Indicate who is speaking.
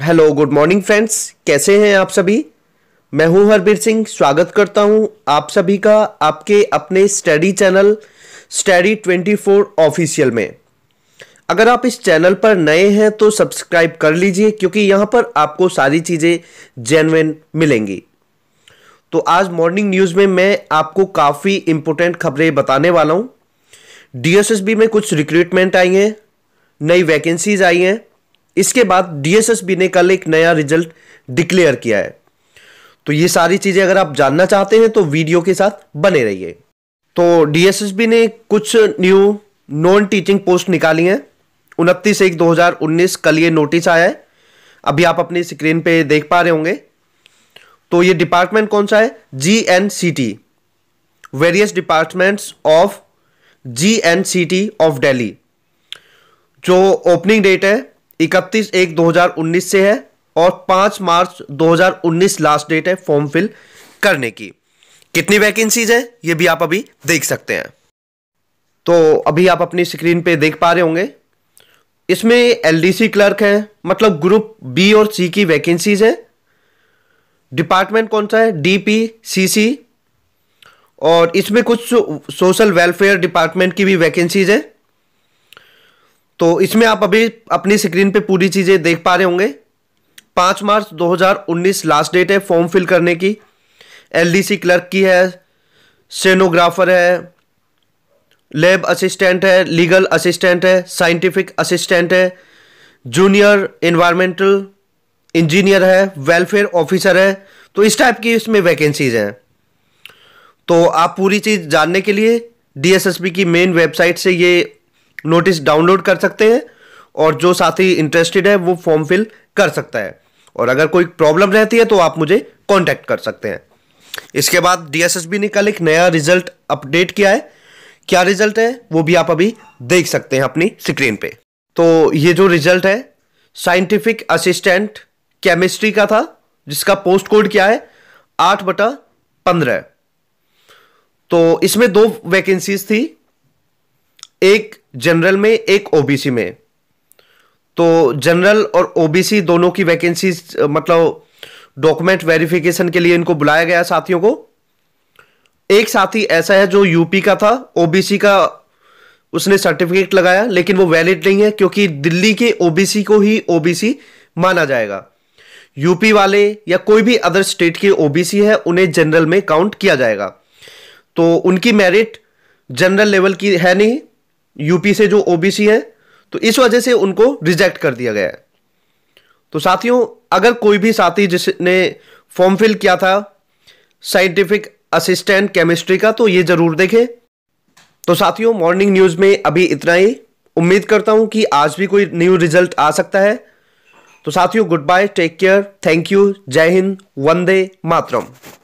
Speaker 1: hello good morning friends कैसे हैं आप सभी मैं हूं हरबीर सिंह स्वागत करता हूं आप सभी का आपके अपने स्टडी चैनल स्टडी 24 ऑफिशियल में अगर आप इस चैनल पर नए हैं तो सब्सक्राइब कर लीजिए क्योंकि यहां पर आपको सारी चीज़ें जेनविन मिलेंगी तो आज मॉर्निंग न्यूज़ में मैं आपको काफ़ी इंपॉर्टेंट खबरें बताने वाला हूँ डी में कुछ रिक्रूटमेंट आई हैं नई वैकेंसीज़ आई हैं इसके बाद डीएसएसबी ने कल एक नया रिजल्ट डिक्लेयर किया है तो ये सारी चीज़ें अगर आप जानना चाहते हैं तो वीडियो के साथ बने रहिए तो डीएसएसबी ने कुछ न्यू नॉन टीचिंग पोस्ट निकाली हैं उनतीस एक 2019 कल ये नोटिस आया है अभी आप अपनी स्क्रीन पे देख पा रहे होंगे तो ये डिपार्टमेंट कौन सा है G N C T various departments of G N C T of Delhi जो ओपनिंग डेट है इकतीस एक 2019 से है और पांच मार्च 2019 लास्ट डेट है फॉर्म फिल करने की कितनी वैकेंसीज है ये भी आप अभी देख सकते हैं तो अभी आप अपनी स्क्रीन पे देख पा रहे होंगे इसमें एलडीसी क्लर्क है मतलब ग्रुप बी और सी की वैकेंसीज है डिपार्टमेंट कौन सा है डीपी और इसमें कुछ सोशल वेलफेयर डिपार्टमेंट की भी वैकेंसीज है तो इसमें आप अभी अपनी स्क्रीन पे पूरी चीज़ें देख पा रहे होंगे पांच मार्च 2019 लास्ट डेट है फॉर्म फिल करने की एलडीसी क्लर्क की है सेनोग्राफर है लैब असिस्टेंट है लीगल असिस्टेंट है साइंटिफिक असिस्टेंट है जूनियर इन्वायरमेंटल इंजीनियर है वेलफेयर ऑफिसर है तो इस टाइप की इसमें वैकेंसीज़ हैं तो आप पूरी चीज़ जानने के लिए डीएसएसबी की मेन वेबसाइट से ये नोटिस डाउनलोड कर सकते हैं और जो साथी इंटरेस्टेड है वो फॉर्म फिल कर सकता है और अगर कोई प्रॉब्लम रहती है तो आप मुझे कॉन्टैक्ट कर सकते हैं इसके बाद डीएसएसबी ने कल एक नया रिजल्ट अपडेट किया है क्या रिजल्ट है वो भी आप अभी देख सकते हैं अपनी स्क्रीन पे तो ये जो रिजल्ट है साइंटिफिक असिस्टेंट केमिस्ट्री का था जिसका पोस्ट कोड क्या है आठ बटा पंद्रह तो इसमें दो वैकेंसीज थी एक जनरल में एक ओबीसी में तो जनरल और ओबीसी दोनों की वैकेंसीज मतलब डॉक्यूमेंट वेरिफिकेशन के लिए इनको बुलाया गया साथियों को एक साथी ऐसा है जो यूपी का था ओबीसी का उसने सर्टिफिकेट लगाया लेकिन वो वैलिड नहीं है क्योंकि दिल्ली के ओबीसी को ही ओबीसी माना जाएगा यूपी वाले या कोई भी अदर स्टेट के ओबीसी है उन्हें जनरल में काउंट किया जाएगा तो उनकी मेरिट जनरल लेवल की है नहीं यूपी से जो ओबीसी है तो इस वजह से उनको रिजेक्ट कर दिया गया है तो साथियों अगर कोई भी साथी जिसने फॉर्म फिल किया था साइंटिफिक असिस्टेंट केमिस्ट्री का तो ये ज़रूर देखें तो साथियों मॉर्निंग न्यूज़ में अभी इतना ही उम्मीद करता हूं कि आज भी कोई न्यू रिजल्ट आ सकता है तो साथियों good bye take care thank you जय हिंद वंदे मातरम